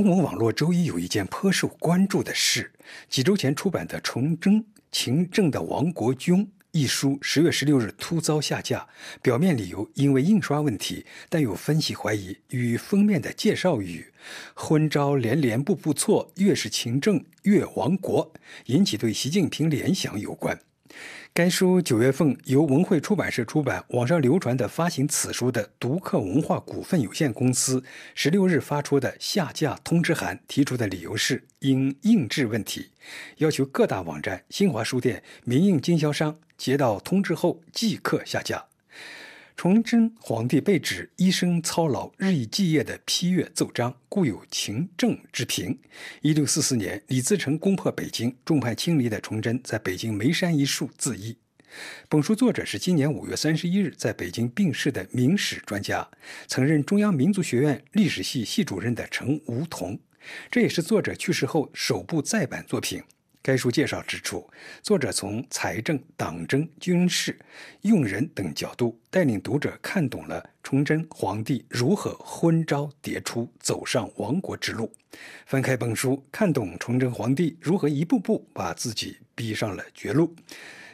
中国网络周一有一件颇受关注的事：几周前出版的《崇祯勤政的亡国军》一书，十月十六日突遭下架。表面理由因为印刷问题，但有分析怀疑与封面的介绍语“昏招连连，步步错，越是勤政越亡国”引起对习近平联想有关。该书九月份由文汇出版社出版，网上流传的发行此书的独客文化股份有限公司十六日发出的下架通知函提出的理由是因印制问题，要求各大网站、新华书店、民营经销商接到通知后即刻下架。崇祯皇帝被指一生操劳，日以继夜的批阅奏章，故有勤政之评。一六四四年，李自成攻破北京，众叛亲离的崇祯在北京梅山一树自缢。本书作者是今年五月三十一日在北京病逝的明史专家，曾任中央民族学院历史系系主任的程梧桐。这也是作者去世后首部再版作品。该书介绍指出，作者从财政、党争、军事、用人等角度，带领读者看懂了崇祯皇帝如何昏招迭出，走上亡国之路。翻开本书，看懂崇祯皇帝如何一步步把自己逼上了绝路。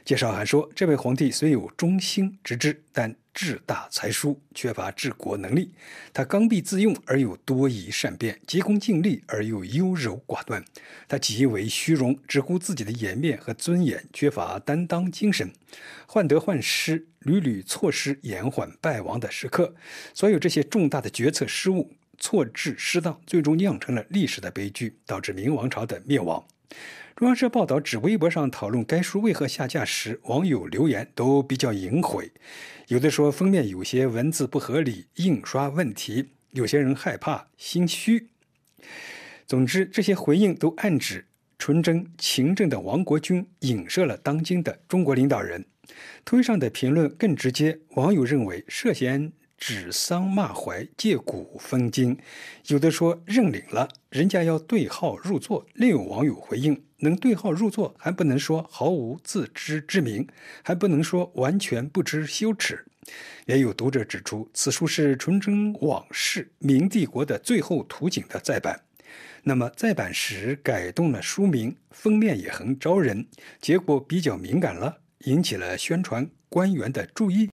介绍还说，这位皇帝虽有忠心之志，但。智大才疏，缺乏治国能力。他刚愎自用而又多疑善变，急功近利而又优柔寡断。他极为虚荣，只顾自己的颜面和尊严，缺乏担当精神，患得患失，屡屡错失延缓败亡的时刻。所有这些重大的决策失误、错置失当，最终酿成了历史的悲剧，导致明王朝的灭亡。中央社报道指，微博上讨论该书为何下架时，网友留言都比较隐晦，有的说封面有些文字不合理、印刷问题，有些人害怕、心虚。总之，这些回应都暗指纯真、情正的王国军影射了当今的中国领导人。推上的评论更直接，网友认为涉嫌。指桑骂槐，借古讽今。有的说认领了，人家要对号入座。另有网友回应：“能对号入座，还不能说毫无自知之明，还不能说完全不知羞耻。”也有读者指出，此书是《纯真往事：明帝国的最后图景》的再版。那么再版时改动了书名，封面也很招人，结果比较敏感了，引起了宣传官员的注意。